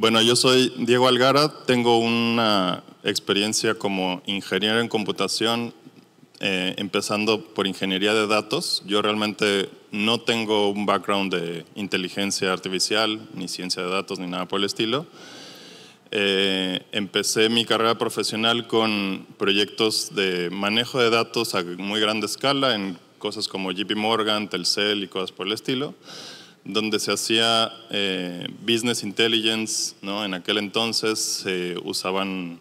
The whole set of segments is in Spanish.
Bueno, yo soy Diego Algara, tengo una experiencia como ingeniero en computación, eh, empezando por ingeniería de datos. Yo realmente no tengo un background de inteligencia artificial, ni ciencia de datos, ni nada por el estilo. Eh, empecé mi carrera profesional con proyectos de manejo de datos a muy grande escala en cosas como JP Morgan, Telcel y cosas por el estilo donde se hacía eh, business intelligence, ¿no? En aquel entonces se usaban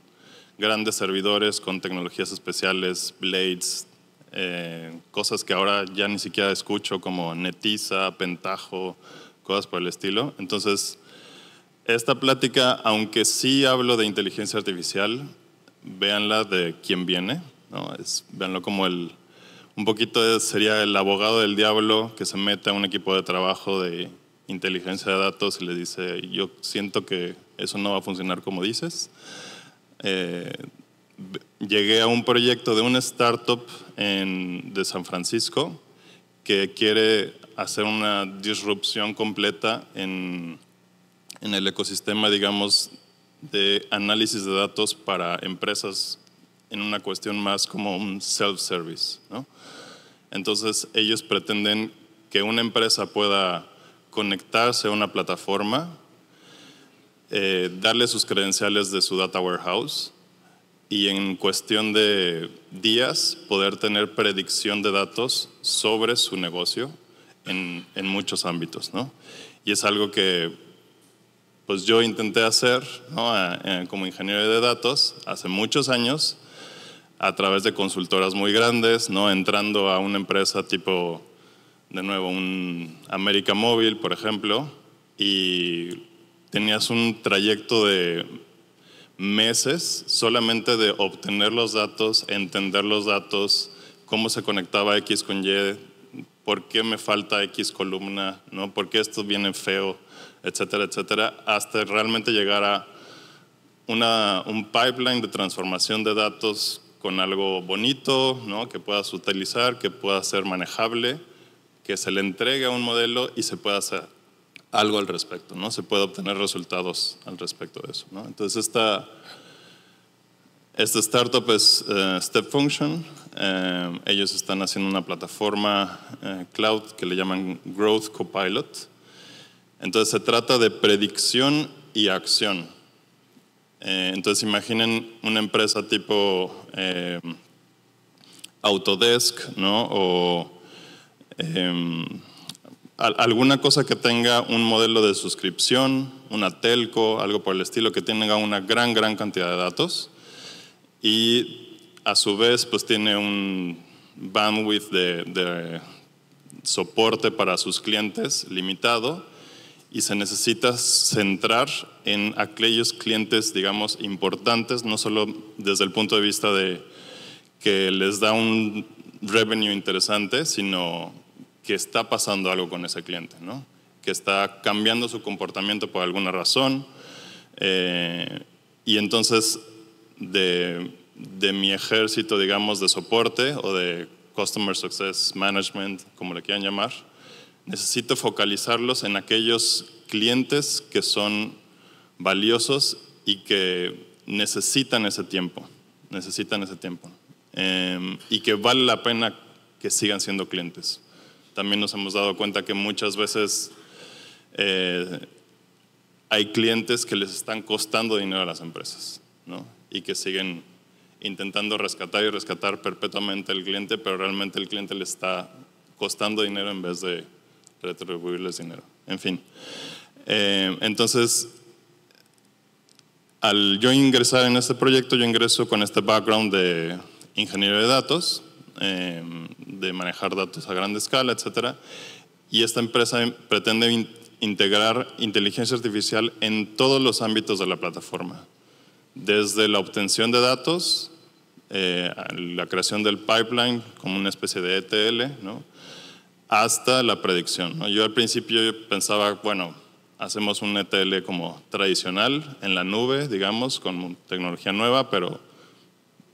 grandes servidores con tecnologías especiales, blades, eh, cosas que ahora ya ni siquiera escucho como Netiza, Pentajo, cosas por el estilo. Entonces, esta plática, aunque sí hablo de inteligencia artificial, véanla de quién viene, ¿no? véanlo como el, un poquito sería el abogado del diablo que se mete a un equipo de trabajo de inteligencia de datos y le dice, yo siento que eso no va a funcionar como dices. Eh, llegué a un proyecto de una startup de San Francisco que quiere hacer una disrupción completa en, en el ecosistema, digamos, de análisis de datos para empresas en una cuestión más como un self-service. ¿no? Entonces ellos pretenden que una empresa pueda conectarse a una plataforma, eh, darle sus credenciales de su data warehouse y en cuestión de días poder tener predicción de datos sobre su negocio en, muchos ámbitos. ¿no? Y es algo que pues yo intenté hacer eh, como ingeniero de datos hace muchos años a través de consultoras muy grandes, ¿no? entrando a una empresa tipo, de nuevo, un América Móvil, por ejemplo, y tenías un trayecto de meses solamente de obtener los datos, entender los datos, cómo se conectaba X con Y, por qué me falta X columna, ¿no? por qué esto viene feo, etcétera, etcétera, hasta realmente llegar a una, un pipeline de transformación de datos con algo bonito, ¿no? que puedas utilizar, que pueda ser manejable, que se le entregue a un modelo y se pueda hacer algo al respecto, ¿no? se puede obtener resultados al respecto de eso. Entonces esta, startup es eh, Step Function, eh, ellos están haciendo una plataforma eh, cloud que le llaman Growth Copilot. Entonces se trata de predicción y acción. Eh, entonces imaginen una empresa tipo eh, Autodesk, ¿no? O em, alguna cosa que tenga un modelo de suscripción, una telco, algo por el estilo, que tenga una gran, gran cantidad de datos y a su vez pues tiene un bandwidth de soporte para sus clientes limitado y se necesita centrar en aquellos clientes, digamos, importantes, no solo desde el punto de vista de que les da un revenue interesante, sino que está pasando algo con ese cliente, ¿no? que está cambiando su comportamiento por alguna razón. Eh, y entonces, de, de mi ejército, digamos, de soporte o de Customer Success Management, como le quieran llamar, necesito focalizarlos en aquellos clientes que son valiosos y que necesitan ese tiempo, necesitan ese tiempo. Em, y que vale la pena que sigan siendo clientes. También nos hemos dado cuenta que muchas veces eh, hay clientes que les están costando dinero a las empresas ¿no? y que siguen intentando rescatar y rescatar perpetuamente al cliente, pero realmente el cliente le está costando dinero en vez de retribuirles dinero. En fin. Eh, entonces, al yo ingresar en este proyecto, yo ingreso con este background de ingeniero de datos, em, de manejar datos a gran escala, etc. Y esta empresa em, pretende integrar inteligencia artificial en todos los ámbitos de la plataforma, desde la obtención de datos, eh, la creación del pipeline como una especie de ETL, ¿no? hasta la predicción. Yo al principio pensaba, bueno, hacemos un ETL como tradicional en la nube, digamos, con tecnología nueva, pero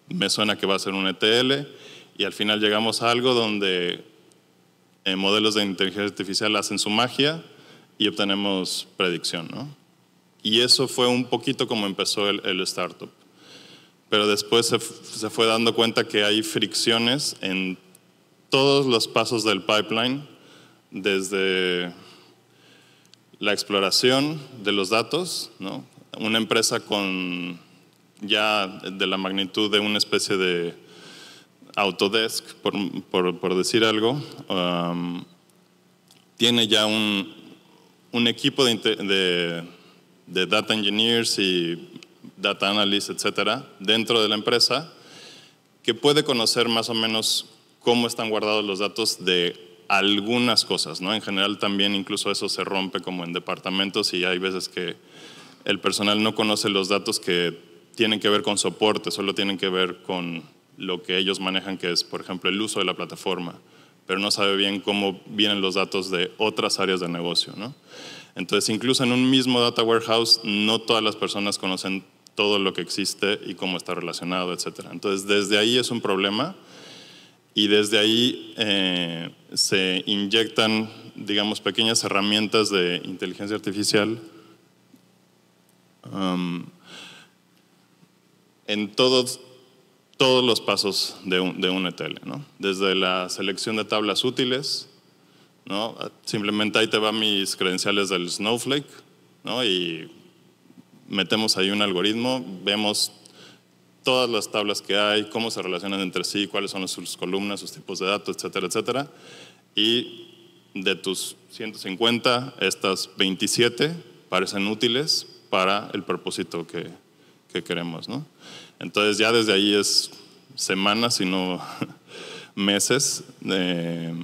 me suena que va a ser un ETL y al final llegamos a algo donde eh, modelos de inteligencia artificial hacen su magia y obtenemos predicción, Y eso fue un poquito como empezó el, startup. Pero después se, se, fue dando cuenta que hay fricciones en todos los pasos del pipeline, desde la exploración de los datos, una empresa con ya de la magnitud de una especie de Autodesk, por, decir algo, um, tiene ya un, equipo de, de, data engineers y data analysts, etcétera, dentro de la empresa, que puede conocer más o menos cómo están guardados los datos de algunas cosas, ¿no? En general también incluso eso se rompe como en departamentos y hay veces que el personal no conoce los datos que tienen que ver con soporte, solo tienen que ver con lo que ellos manejan, que es, por ejemplo, el uso de la plataforma, pero no sabe bien cómo vienen los datos de otras áreas del negocio, ¿no? Entonces, incluso en un mismo data warehouse, no todas las personas conocen todo lo que existe y cómo está relacionado, etc. Entonces, desde ahí es un problema y desde ahí eh, se inyectan, digamos, pequeñas herramientas de inteligencia artificial um, en todos, todos los pasos de un, de ETL, desde la selección de tablas útiles, simplemente ahí te van mis credenciales del Snowflake y metemos ahí un algoritmo, vemos todas las tablas que hay, cómo se relacionan entre sí, cuáles son sus columnas, sus tipos de datos, etcétera, etcétera. Y de tus 150, estas 27 parecen útiles para el propósito que, queremos. Entonces ya desde ahí es semanas, sino no meses, de, eh,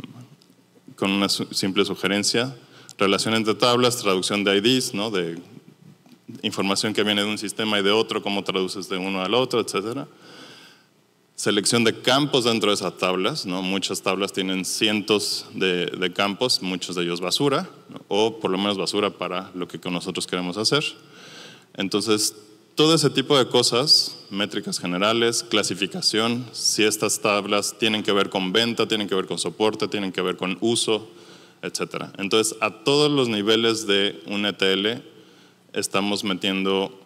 con una simple sugerencia. Relación entre tablas, traducción de IDs, ¿no? de información que viene de un sistema y de otro, cómo traduces de uno al otro, etcétera. Selección de campos dentro de esas tablas, ¿no? muchas tablas tienen cientos de, campos, muchos de ellos basura, o por lo menos basura para lo que nosotros queremos hacer. Entonces, todo ese tipo de cosas, métricas generales, clasificación, si estas tablas tienen que ver con venta, tienen que ver con soporte, tienen que ver con uso, etc. Entonces, a todos los niveles de un ETL estamos metiendo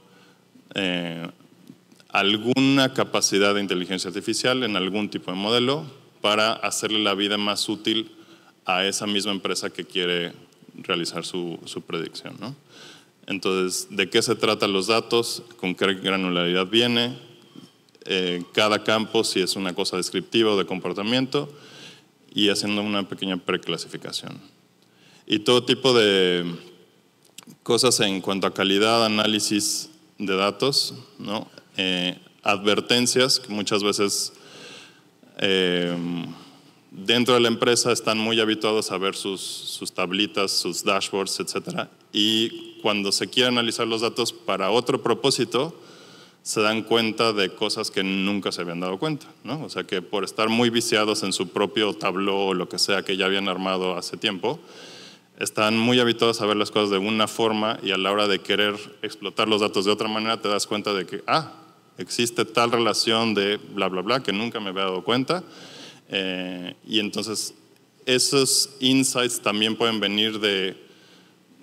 eh, alguna capacidad de inteligencia artificial en algún tipo de modelo para hacerle la vida más útil a esa misma empresa que quiere realizar su, su predicción. Entonces, ¿de qué se tratan los datos? ¿Con qué granularidad viene? Eh, cada campo, si es una cosa descriptiva o de comportamiento, y haciendo una pequeña preclasificación. Y todo tipo de cosas en cuanto a calidad, análisis de datos, eh, advertencias que muchas veces em, dentro de la empresa están muy habituados a ver sus, sus tablitas, sus dashboards, etc. Y cuando se quiere analizar los datos para otro propósito, se dan cuenta de cosas que nunca se habían dado cuenta, ¿no? O sea que por estar muy viciados en su propio tabló o lo que sea que ya habían armado hace tiempo, están muy habituados a ver las cosas de una forma y a la hora de querer explotar los datos de otra manera te das cuenta de que, ah, existe tal relación de bla, bla, bla, que nunca me había dado cuenta. Eh, y entonces esos insights también pueden venir de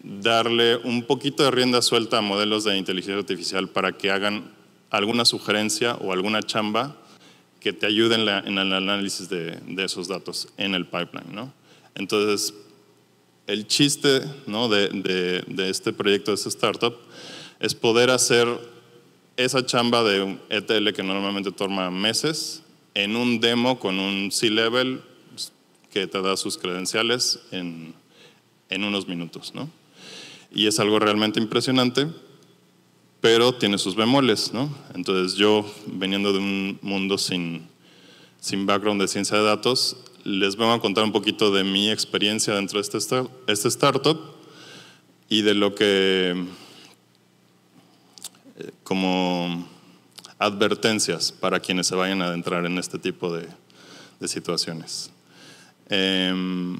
darle un poquito de rienda suelta a modelos de inteligencia artificial para que hagan alguna sugerencia o alguna chamba que te ayude en, el análisis de, de, esos datos en el pipeline. ¿no? Entonces, el chiste de, este proyecto, de esta startup, es poder hacer esa chamba de un ETL que normalmente toma meses en un demo con un C-level que te da sus credenciales en, unos minutos. ¿no? Y es algo realmente impresionante, pero tiene sus bemoles. ¿no? Entonces yo, veniendo de un mundo sin sin background de ciencia de datos, les voy a contar un poquito de mi experiencia dentro de este, este startup y de lo que eh, como advertencias para quienes se vayan a adentrar en este tipo de, situaciones. Em,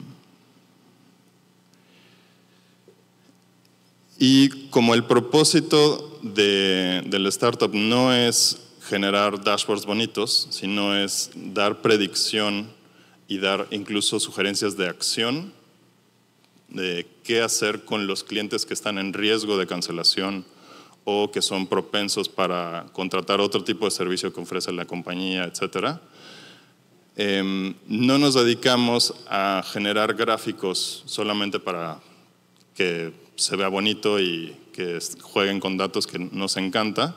y como el propósito del startup no es generar dashboards bonitos, sino es dar predicción y dar incluso sugerencias de acción de qué hacer con los clientes que están en riesgo de cancelación o que son propensos para contratar otro tipo de servicio que ofrece la compañía, etc. Em, no nos dedicamos a generar gráficos solamente para que se vea bonito y que jueguen con datos que nos encanta,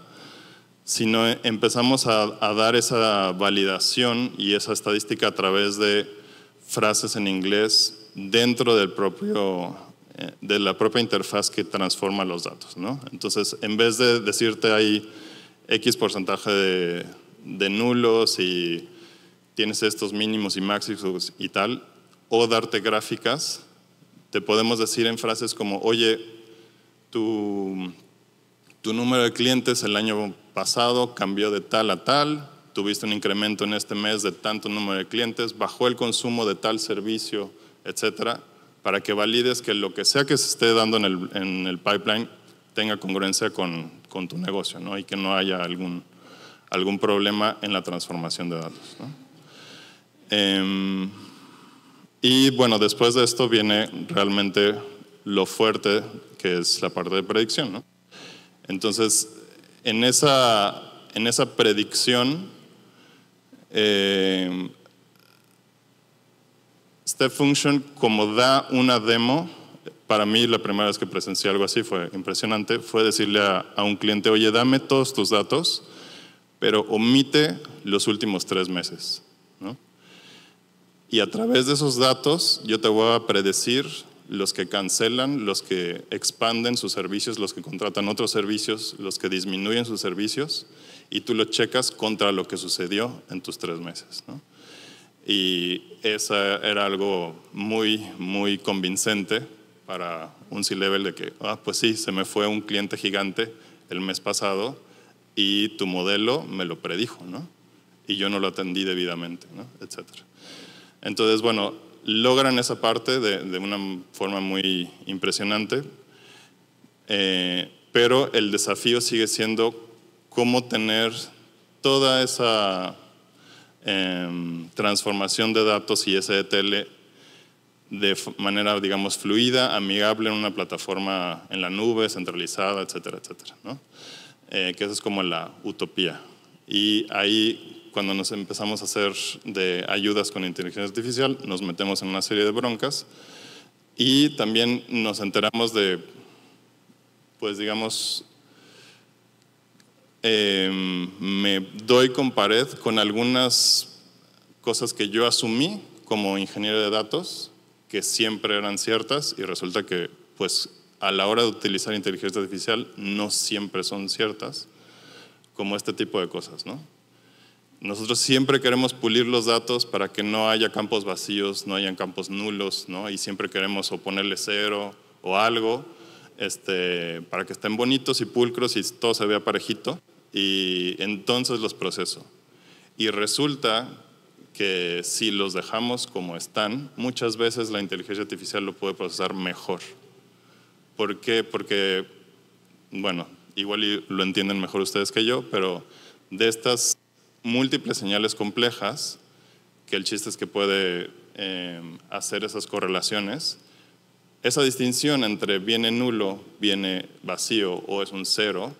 sino e, empezamos a, dar esa validación y esa estadística a través de frases en inglés dentro eh, de la propia interfaz que transforma los datos. ¿no? Entonces, en vez de decirte hay X porcentaje de, nulos y tienes estos mínimos y máximos y tal, o darte gráficas, te podemos decir en frases como, oye, tu, tu número de clientes el año pasado cambió de tal a tal, tuviste un incremento en este mes de tanto número de clientes, bajó el consumo de tal servicio, etcétera, para que valides que lo que sea que se esté dando en el, pipeline tenga congruencia con, tu negocio ¿no? y que no haya algún, algún problema en la transformación de datos. Em, y bueno, después de esto viene realmente lo fuerte que es la parte de predicción. Entonces, en esa, en predicción, eh, Step Function, como da una demo, para mí la primera vez que presencié algo así fue impresionante, fue decirle a, un cliente, oye, dame todos tus datos, pero omite los últimos tres meses. Y a través de esos datos yo te voy a predecir los que cancelan, los que expanden sus servicios, los que contratan otros servicios, los que disminuyen sus servicios, y tú lo checas contra lo que sucedió en tus tres meses. Y eso era algo muy, muy convincente para un C-Level de que, ah, pues sí, se me fue un cliente gigante el mes pasado y tu modelo me lo predijo, ¿no? Y yo no lo atendí debidamente, ¿no? Etcétera. Entonces, bueno, logran esa parte de, una forma muy impresionante, eh, pero el desafío sigue siendo cómo tener toda esa em, transformación de datos y SDTL e de manera, digamos, fluida, amigable en una plataforma en la nube, centralizada, etcétera, etcétera. ¿no? Eh, que eso es como la utopía. Y ahí cuando nos empezamos a hacer de ayudas con inteligencia artificial, nos metemos en una serie de broncas y también nos enteramos de, pues digamos, em, me doy con pared con algunas cosas que yo asumí como ingeniero de datos, que siempre eran ciertas y resulta que, pues, a la hora de utilizar inteligencia artificial no siempre son ciertas, como este tipo de cosas, ¿no? Nosotros siempre queremos pulir los datos para que no haya campos vacíos, no hayan campos nulos, ¿no? Y siempre queremos o ponerle cero o algo, este, para que estén bonitos y pulcros y todo se vea parejito. Y entonces los proceso. Y resulta que si los dejamos como están, muchas veces la inteligencia artificial lo puede procesar mejor. ¿Por qué? Porque, bueno, igual lo entienden mejor ustedes que yo, pero de estas múltiples señales complejas, que el chiste es que puede eh, hacer esas correlaciones, esa distinción entre viene nulo, viene vacío o es un cero,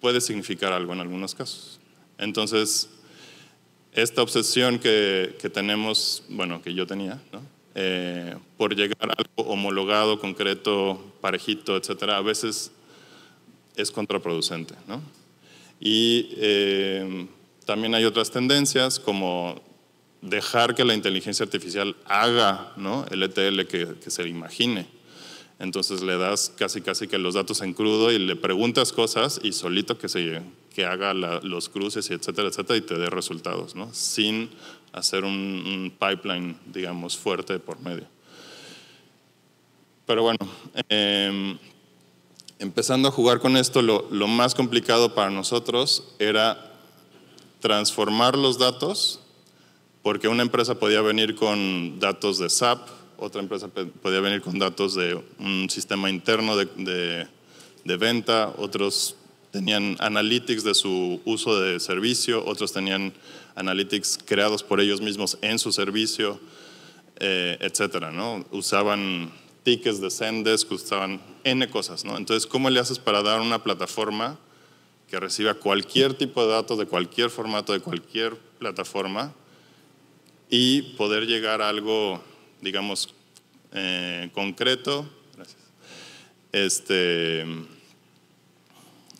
puede significar algo en algunos casos. Entonces, esta obsesión que, que tenemos, bueno, que yo tenía, eh, por llegar a algo homologado, concreto, parejito, etcétera, a veces es contraproducente, ¿no? Y eh, también hay otras tendencias como dejar que la inteligencia artificial haga ¿no? el ETL que, que se imagine. Entonces le das casi casi que los datos en crudo y le preguntas cosas y solito que, se, que haga los cruces y etcétera, etcétera y te dé resultados, Sin hacer un, pipeline, digamos, fuerte por medio. Pero bueno, em, empezando a jugar con esto, lo, lo más complicado para nosotros era transformar los datos, porque una empresa podía venir con datos de SAP, otra empresa podía venir con datos de un sistema interno de, venta, otros tenían analytics de su uso de servicio, otros tenían analytics creados por ellos mismos en su servicio, eh, etcétera, ¿no? Usaban tickets de Zendesk, usaban N cosas, ¿no? Entonces, ¿cómo le haces para dar una plataforma que reciba cualquier tipo de datos de cualquier formato, de cualquier plataforma y poder llegar a algo, digamos, eh, concreto, este,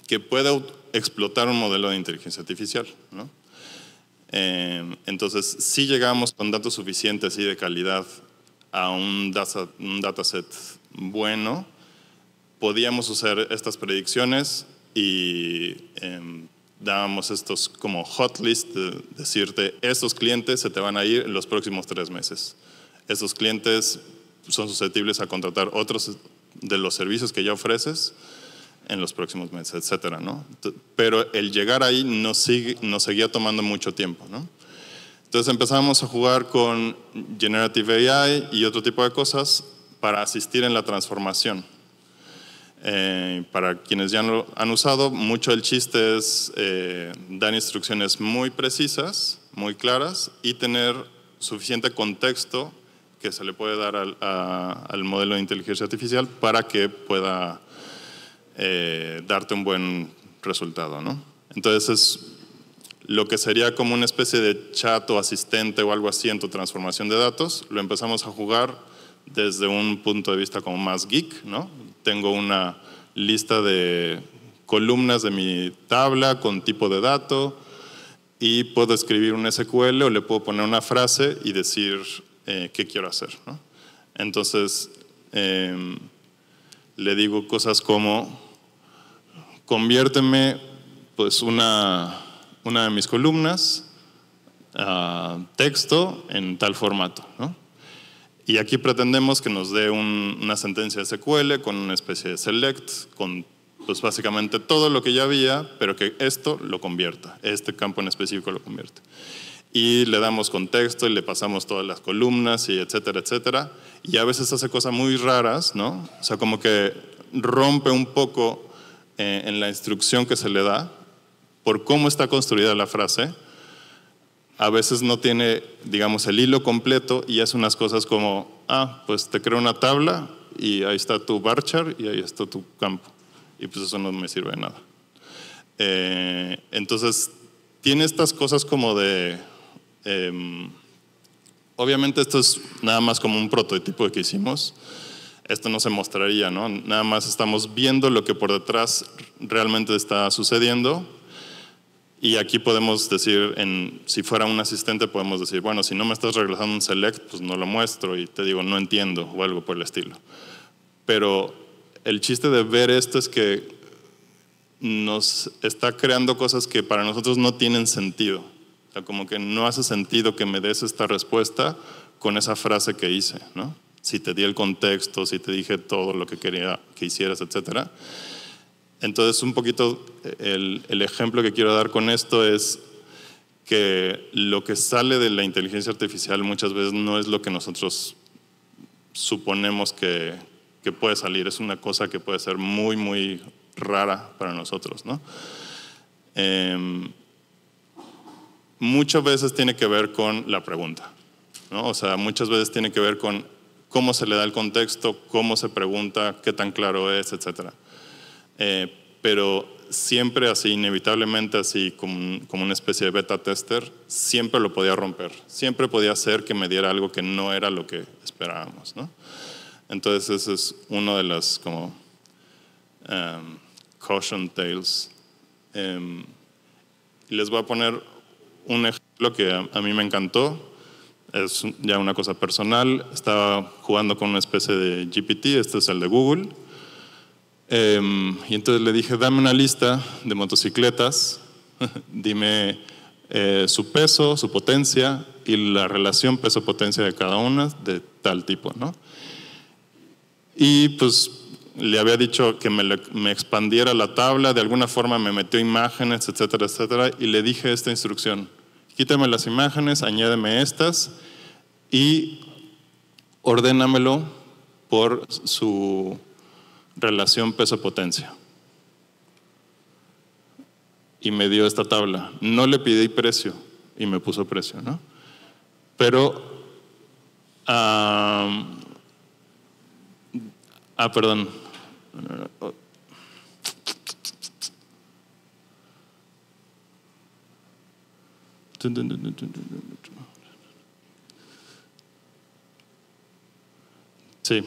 que pueda explotar un modelo de inteligencia artificial. Eh, entonces, si llegamos con datos suficientes y de calidad a un, dataset bueno, podíamos usar estas predicciones y em, dábamos estos como hot list decirte, estos clientes se te van a ir en los próximos tres meses. Estos clientes son susceptibles a contratar otros de los servicios que ya ofreces en los próximos meses, etcétera, ¿no? Pero el llegar ahí nos, seguía tomando mucho tiempo, ¿no? Entonces empezamos a jugar con Generative AI y otro tipo de cosas para asistir en la transformación. Eh, para quienes ya lo han usado, mucho el chiste es eh, dar instrucciones muy precisas, muy claras y tener suficiente contexto que se le puede dar al, modelo de inteligencia artificial para que pueda eh, darte un buen resultado. Entonces lo que sería como una especie de chat o asistente o algo así en tu transformación de datos, lo empezamos a jugar desde un punto de vista como más geek, ¿no? tengo una lista de columnas de mi tabla con tipo de dato y puedo escribir un SQL o le puedo poner una frase y decir eh, qué quiero hacer. Entonces, em, le digo cosas como, conviérteme pues una, una de mis columnas a ah, texto en tal formato. Y aquí pretendemos que nos dé una sentencia de SQL con una especie de select, con pues básicamente todo lo que ya había, pero que esto lo convierta, este campo en específico lo convierte. Y le damos contexto y le pasamos todas las columnas y etcétera, etcétera. Y a veces hace cosas muy raras, ¿no? O sea, como que rompe un poco eh, en la instrucción que se le da por cómo está construida la frase a veces no tiene, digamos, el hilo completo y hace unas cosas como, ah, pues te creo una tabla y ahí está tu barchar y ahí está tu campo. Y pues eso no me sirve de nada. Eh, entonces, tiene estas cosas como de... Em, obviamente esto es nada más como un prototipo que hicimos. Esto no se mostraría, ¿no? Nada más estamos viendo lo que por detrás realmente está sucediendo y aquí podemos decir, en, si fuera un asistente, podemos decir, bueno, si no me estás regresando un select, pues no lo muestro y te digo, no entiendo o algo por el estilo. Pero el chiste de ver esto es que nos está creando cosas que para nosotros no tienen sentido. como que no hace sentido que me des esta respuesta con esa frase que hice, Si te di el contexto, si te dije todo lo que quería que hicieras, etcétera. Entonces, un poquito el, ejemplo que quiero dar con esto es que lo que sale de la inteligencia artificial muchas veces no es lo que nosotros suponemos que, puede salir, es una cosa que puede ser muy, muy rara para nosotros. Em, muchas veces tiene que ver con la pregunta, o sea, muchas veces tiene que ver con cómo se le da el contexto, cómo se pregunta, qué tan claro es, etcétera. Eh, pero siempre así, inevitablemente así, como, como, una especie de beta tester, siempre lo podía romper, siempre podía hacer que me diera algo que no era lo que esperábamos. ¿no? Entonces ese es uno de las como em, caution tales. Em, les voy a poner un ejemplo que a mí me encantó. Es ya una cosa personal. Estaba jugando con una especie de GPT, este es el de Google Em, y entonces le dije, dame una lista de motocicletas, dime eh, su peso, su potencia y la relación peso-potencia de cada una de tal tipo, ¿no? Y pues le había dicho que me, expandiera la tabla, de alguna forma me metió imágenes, etcétera, etcétera, y le dije esta instrucción, quítame las imágenes, añádeme estas y ordénamelo por su relación peso-potencia. Y me dio esta tabla. No le pedí precio y me puso precio, ¿no? Pero... ah, perdón. Sí.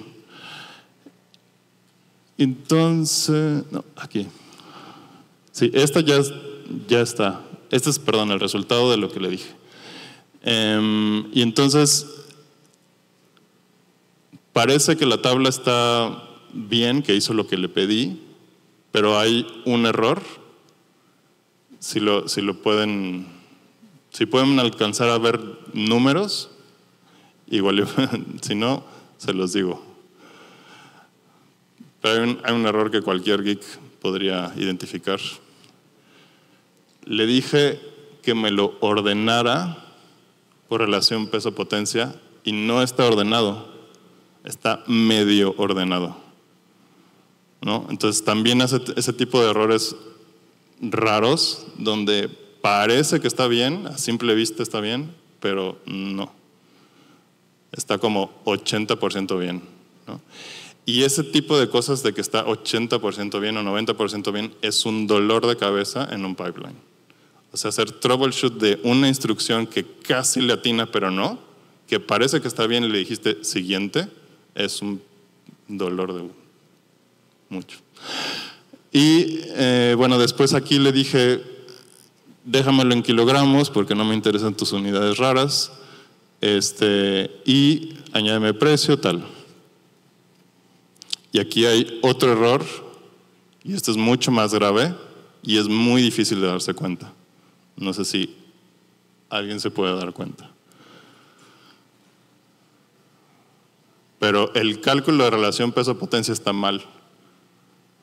Entonces, no, aquí. Sí, esta ya, está. Este es, perdón, el resultado de lo que le dije. Em, y entonces, parece que la tabla está bien, que hizo lo que le pedí, pero hay un error. Si lo, si lo pueden, si pueden alcanzar a ver números, igual, si no, se los digo hay un, error que cualquier geek podría identificar. Le dije que me lo ordenara por relación peso-potencia y no está ordenado, está medio ordenado. Entonces también hace ese tipo de errores raros donde parece que está bien, a simple vista está bien, pero no. Está como 80% bien. ¿no? Y ese tipo de cosas de que está 80% bien o 90% bien es un dolor de cabeza en un pipeline. O sea, hacer troubleshoot de una instrucción que casi le atina pero no, que parece que está bien y le dijiste siguiente, es un dolor de mucho. Y eh, bueno, después aquí le dije, déjamelo en kilogramos porque no me interesan tus unidades raras, este, y añádeme precio, tal. Y aquí hay otro error, y este es mucho más grave, y es muy difícil de darse cuenta. No sé si alguien se puede dar cuenta. Pero el cálculo de relación peso-potencia está mal.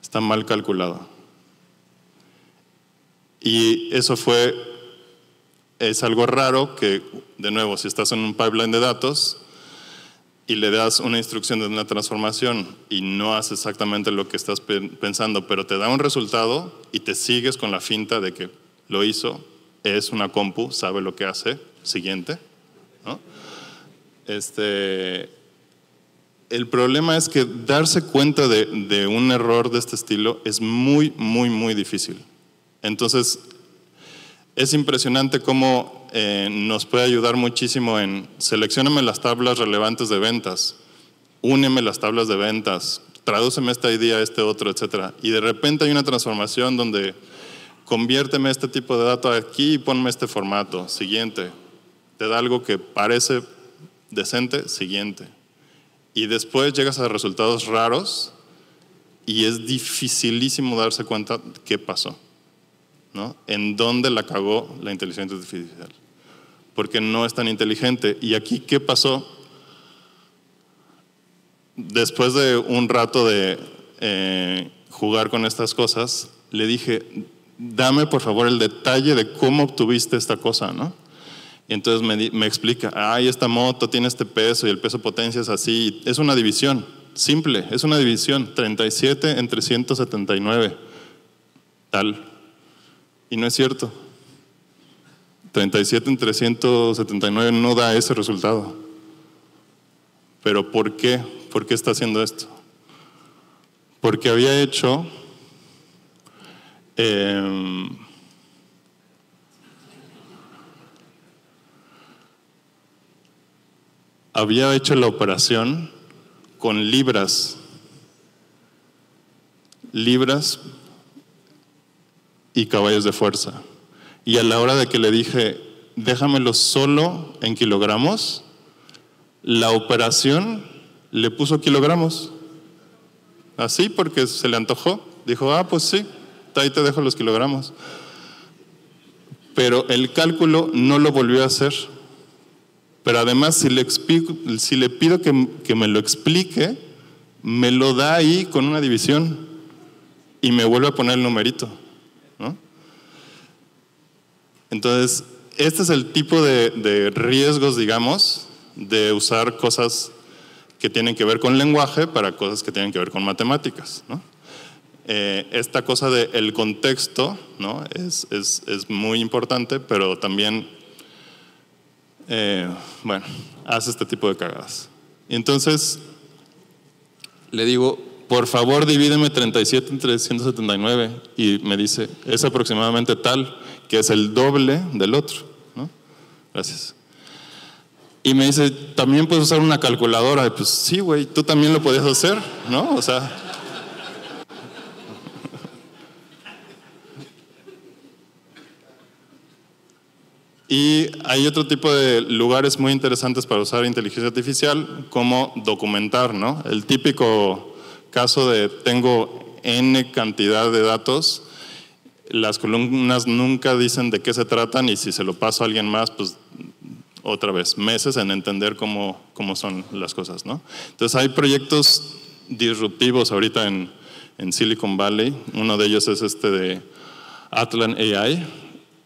Está mal calculado. Y eso fue, es algo raro que, de nuevo, si estás en un pipeline de datos, y le das una instrucción de una transformación y no hace exactamente lo que estás pensando, pero te da un resultado y te sigues con la finta de que lo hizo, es una compu, sabe lo que hace, siguiente. Este, el problema es que darse cuenta de, de un error de este estilo es muy, muy, muy difícil. Entonces, es impresionante cómo eh, nos puede ayudar muchísimo en seleccioname las tablas relevantes de ventas, úneme las tablas de ventas, tradúceme esta idea a este otro, etc. Y de repente hay una transformación donde conviérteme este tipo de datos aquí y ponme este formato, siguiente. Te da algo que parece decente, siguiente. Y después llegas a resultados raros y es dificilísimo darse cuenta qué pasó. ¿En dónde la cagó la inteligencia artificial? Porque no es tan inteligente. ¿Y aquí qué pasó? Después de un rato de eh, jugar con estas cosas, le dije, dame por favor el detalle de cómo obtuviste esta cosa, entonces me, explica, ay, esta moto tiene este peso y el peso potencia es así, es una división, simple, es una división, 37 entre 179, tal, y no es cierto. 37 en 379 no da ese resultado. Pero ¿por qué? ¿Por qué está haciendo esto? Porque había hecho em, había hecho la operación con libras, libras y caballos de fuerza. Y a la hora de que le dije, déjamelo solo en kilogramos, la operación le puso kilogramos. Así porque se le antojó. Dijo, ah, pues sí, ahí te dejo los kilogramos. Pero el cálculo no lo volvió a hacer. Pero además, si le, si le pido que, que me lo explique, me lo da ahí con una división y me vuelve a poner el numerito. Entonces, este es el tipo de, riesgos, digamos, de usar cosas que tienen que ver con lenguaje para cosas que tienen que ver con matemáticas. Eh, esta cosa del el contexto es, muy importante, pero también, eh, bueno, hace este tipo de cagadas. Entonces, le digo, por favor divídeme 37 entre 179 y me dice, es aproximadamente tal que es el doble del otro. Gracias. Y me dice, también puedes usar una calculadora. pues sí, güey, tú también lo podías hacer, ¿no? O sea. Y hay otro tipo de lugares muy interesantes para usar inteligencia artificial, como documentar, ¿no? El típico caso de tengo n cantidad de datos las columnas nunca dicen de qué se tratan y si se lo paso a alguien más, pues otra vez, meses en entender cómo, son las cosas. ¿no? Entonces hay proyectos disruptivos ahorita en, Silicon Valley. Uno de ellos es este de Atlan AI.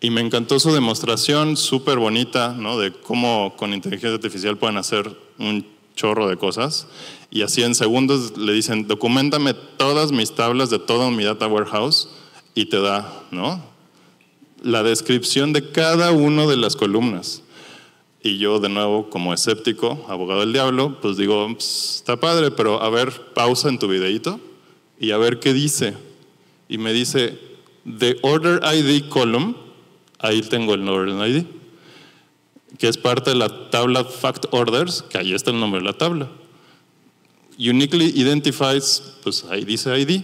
Y me encantó su demostración súper bonita de cómo con inteligencia artificial pueden hacer un chorro de cosas. Y así en segundos le dicen, documentame todas mis tablas de todo mi data warehouse y te da, ¿no? La descripción de cada una de las columnas. Y yo, de nuevo, como escéptico, abogado del diablo, pues digo, pues, está padre, pero a ver, pausa en tu videíto y a ver qué dice. Y me dice, The Order ID column, ahí tengo el Order ID, que es parte de la tabla Fact Orders, que ahí está el nombre de la tabla. Uniquely Identifies, pues ahí dice ID.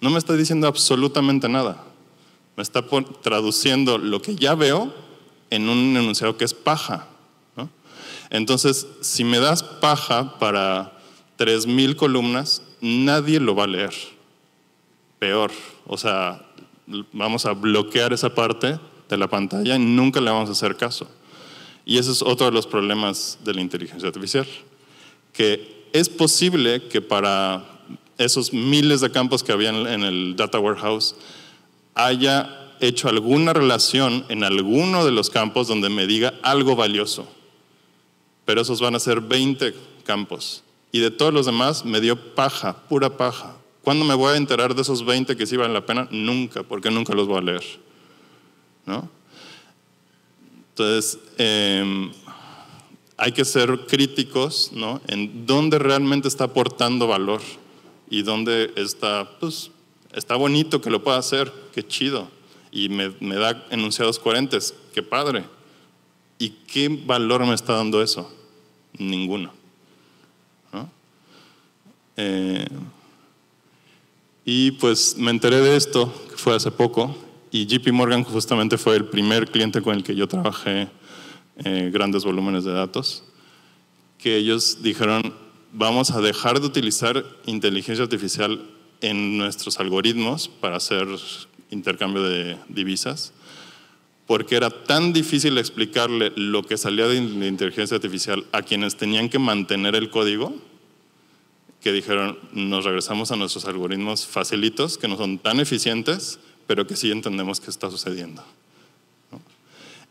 No me está diciendo absolutamente nada. Me está traduciendo lo que ya veo en un enunciado que es paja. Entonces, si me das paja para 3.000 columnas, nadie lo va a leer. Peor. O sea, vamos a bloquear esa parte de la pantalla y nunca le vamos a hacer caso. Y ese es otro de los problemas de la inteligencia artificial, que es posible que para esos miles de campos que había en el data warehouse, haya hecho alguna relación en alguno de los campos donde me diga algo valioso. Pero esos van a ser 20 campos. Y de todos los demás me dio paja, pura paja. ¿Cuándo me voy a enterar de esos 20 que sí valen la pena? Nunca, porque nunca los voy a leer. ¿No? Entonces, em, hay que ser críticos ¿no? en dónde realmente está aportando valor y dónde está, pues, está bonito que lo pueda hacer, qué chido. Y me, me da enunciados coherentes, qué padre. ¿Y qué valor me está dando eso? Ninguno. Eh, y pues me enteré de esto, que fue hace poco, y JP Morgan justamente fue el primer cliente con el que yo trabajé eh, grandes volúmenes de datos, que ellos dijeron, vamos a dejar de utilizar inteligencia artificial en nuestros algoritmos para hacer intercambio de divisas, porque era tan difícil explicarle lo que salía de la inteligencia artificial a quienes tenían que mantener el código, que dijeron, nos regresamos a nuestros algoritmos facilitos, que no son tan eficientes, pero que sí entendemos qué está sucediendo.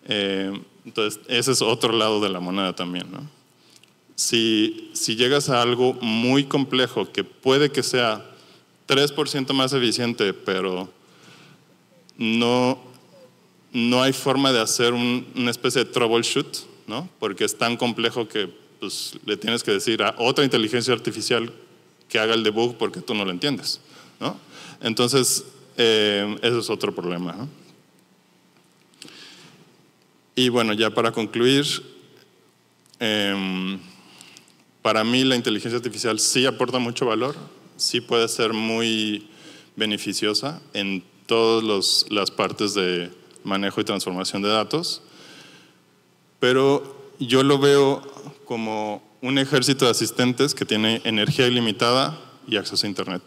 Eh, entonces, ese es otro lado de la moneda también. ¿no? Si, llegas a algo muy complejo que puede que sea 3% más eficiente, pero no, no hay forma de hacer una especie de troubleshoot, ¿no? porque es tan complejo que pues, le tienes que decir a otra inteligencia artificial que haga el debug porque tú no lo entiendes. Entonces, eh, eso es otro problema. Y bueno, ya para concluir, em, para mí la inteligencia artificial sí aporta mucho valor, sí puede ser muy beneficiosa en todas las partes de manejo y transformación de datos, pero yo lo veo como un ejército de asistentes que tiene energía ilimitada y acceso a Internet.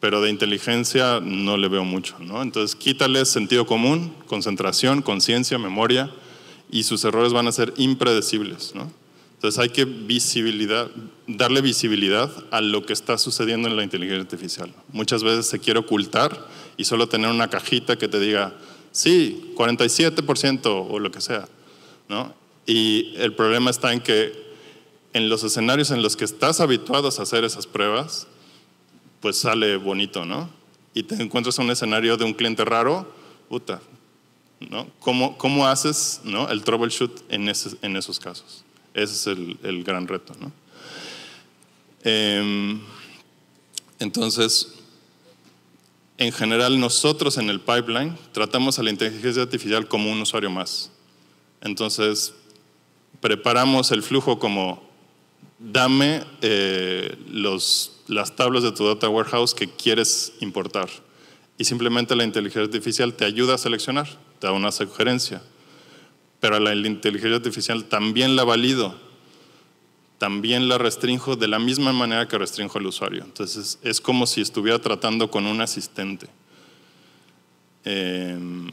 Pero de inteligencia no le veo mucho, ¿no? Entonces quítales sentido común, concentración, conciencia, memoria, y sus errores van a ser impredecibles, ¿no? Entonces hay que visibilidad, darle visibilidad a lo que está sucediendo en la inteligencia artificial. Muchas veces se quiere ocultar y solo tener una cajita que te diga, sí, 47% o lo que sea. ¿no? Y el problema está en que en los escenarios en los que estás habituado a hacer esas pruebas, pues sale bonito, ¿no? Y te encuentras un escenario de un cliente raro, puta, ¿no? ¿Cómo, cómo haces ¿no? el troubleshoot en, en esos casos? Ese es el, gran reto. Em, entonces, en general nosotros en el pipeline tratamos a la inteligencia artificial como un usuario más. Entonces, preparamos el flujo como dame eh, las tablas de tu data warehouse que quieres importar. Y simplemente la inteligencia artificial te ayuda a seleccionar, te da una sugerencia, pero la inteligencia artificial también la valido, también la restrinjo de la misma manera que restrinjo al usuario. Entonces es como si estuviera tratando con un asistente. Em,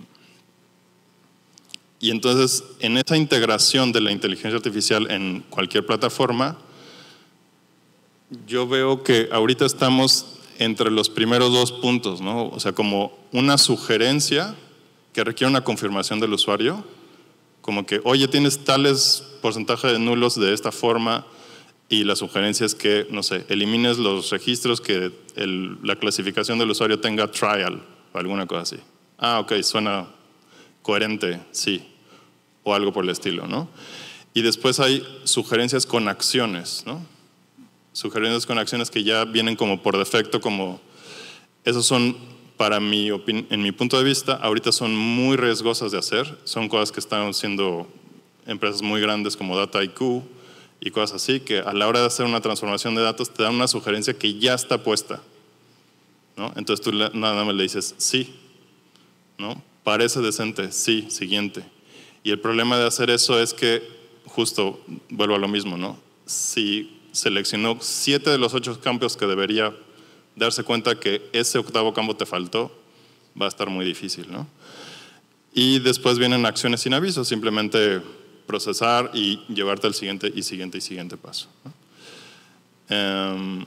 y entonces en esa integración de la inteligencia artificial en cualquier plataforma, yo veo que ahorita estamos entre los primeros dos puntos, O sea, como una sugerencia que requiere una confirmación del usuario, como que, oye, tienes tales porcentaje de nulos de esta forma y la sugerencia es que, no sé, elimines los registros que la clasificación del usuario tenga trial o alguna cosa así. Ah, ok, suena coherente, sí, o algo por el estilo, ¿no? Y después hay sugerencias con acciones, ¿no? Sugerencias con acciones que ya vienen como por defecto, como esos son para mi en mi punto de vista, ahorita son muy riesgosas de hacer. Son cosas que están siendo empresas muy grandes como Data IQ y cosas así, que a la hora de hacer una transformación de datos te dan una sugerencia que ya está puesta. ¿no? Entonces tú nada más le dices sí. ¿no? Parece decente, sí, siguiente. Y el problema de hacer eso es que, justo, vuelvo a lo mismo, ¿no? Si seleccionó siete de los ocho campos que debería darse cuenta que ese octavo campo te faltó, va a estar muy difícil, Y después vienen acciones sin aviso, simplemente procesar y llevarte al siguiente y siguiente y siguiente paso. Em,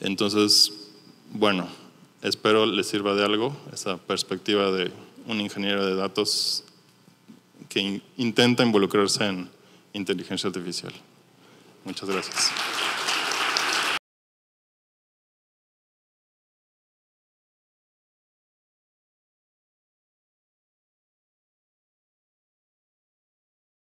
entonces, bueno, espero les sirva de algo esa perspectiva de un ingeniero de datos que intenta involucrarse en inteligencia artificial. Muchas gracias.